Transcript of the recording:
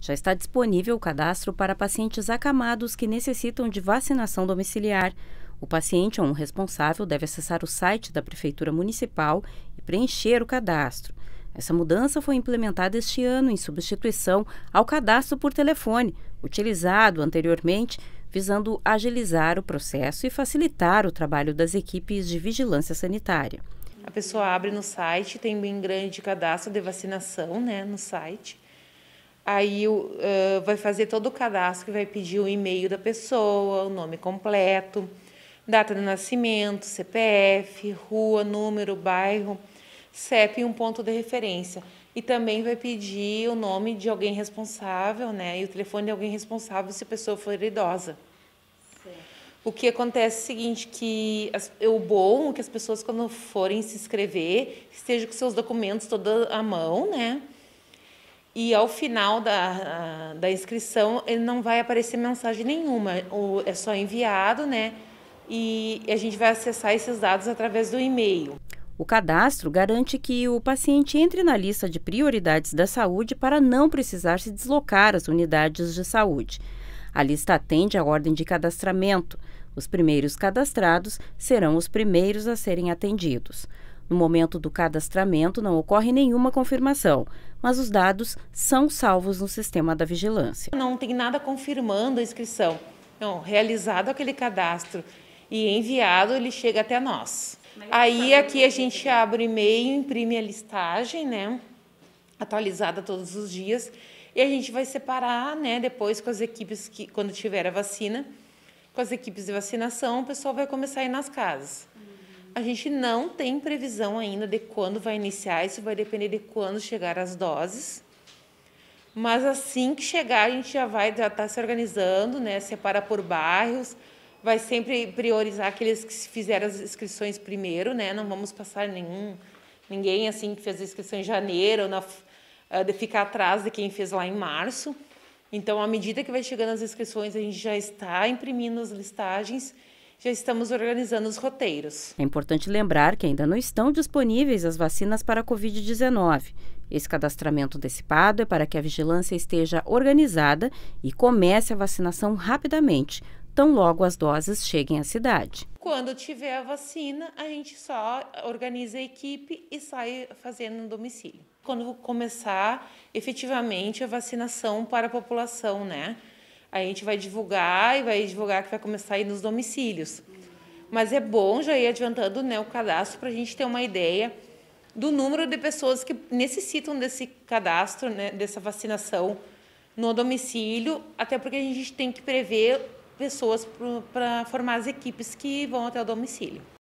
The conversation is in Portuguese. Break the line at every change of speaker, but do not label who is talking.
Já está disponível o cadastro para pacientes acamados que necessitam de vacinação domiciliar. O paciente ou um responsável deve acessar o site da Prefeitura Municipal e preencher o cadastro. Essa mudança foi implementada este ano em substituição ao cadastro por telefone, utilizado anteriormente, visando agilizar o processo e facilitar o trabalho das equipes de vigilância sanitária.
A pessoa abre no site, tem um grande cadastro de vacinação né, no site aí uh, vai fazer todo o cadastro, vai pedir o e-mail da pessoa, o nome completo, data de nascimento, CPF, rua, número, bairro, CEP e um ponto de referência. E também vai pedir o nome de alguém responsável, né? E o telefone de alguém responsável se a pessoa for idosa. O que acontece é o seguinte, que as, o bom é que as pessoas, quando forem se inscrever, estejam com seus documentos toda à mão, né? e ao final da, da inscrição ele não vai aparecer mensagem nenhuma, ou é só enviado, né? E a gente vai acessar esses dados através do e-mail.
O cadastro garante que o paciente entre na lista de prioridades da saúde para não precisar se deslocar às unidades de saúde. A lista atende à ordem de cadastramento. Os primeiros cadastrados serão os primeiros a serem atendidos. No momento do cadastramento, não ocorre nenhuma confirmação, mas os dados são salvos no sistema da vigilância.
Não tem nada confirmando a inscrição. Não, realizado aquele cadastro e enviado, ele chega até nós. Aí aqui a gente abre o e-mail, imprime a listagem, né? Atualizada todos os dias. E a gente vai separar, né, depois com as equipes que, quando tiver a vacina, com as equipes de vacinação, o pessoal vai começar a ir nas casas. A gente não tem previsão ainda de quando vai iniciar, isso vai depender de quando chegar as doses. Mas assim que chegar, a gente já vai já tá se organizando, né? Separa por bairros, vai sempre priorizar aqueles que fizeram as inscrições primeiro, né? Não vamos passar nenhum ninguém assim que fez a inscrição em janeiro, na, eh, de ficar atrás de quem fez lá em março. Então, à medida que vai chegando as inscrições, a gente já está imprimindo as listagens já estamos organizando os roteiros.
É importante lembrar que ainda não estão disponíveis as vacinas para a Covid-19. Esse cadastramento antecipado é para que a vigilância esteja organizada e comece a vacinação rapidamente, tão logo as doses cheguem à cidade.
Quando tiver a vacina, a gente só organiza a equipe e sai fazendo no domicílio. Quando começar efetivamente a vacinação para a população, né? a gente vai divulgar e vai divulgar que vai começar a ir nos domicílios. Mas é bom já ir adiantando né, o cadastro para a gente ter uma ideia do número de pessoas que necessitam desse cadastro, né, dessa vacinação no domicílio, até porque a gente tem que prever pessoas para formar as equipes que vão até o domicílio.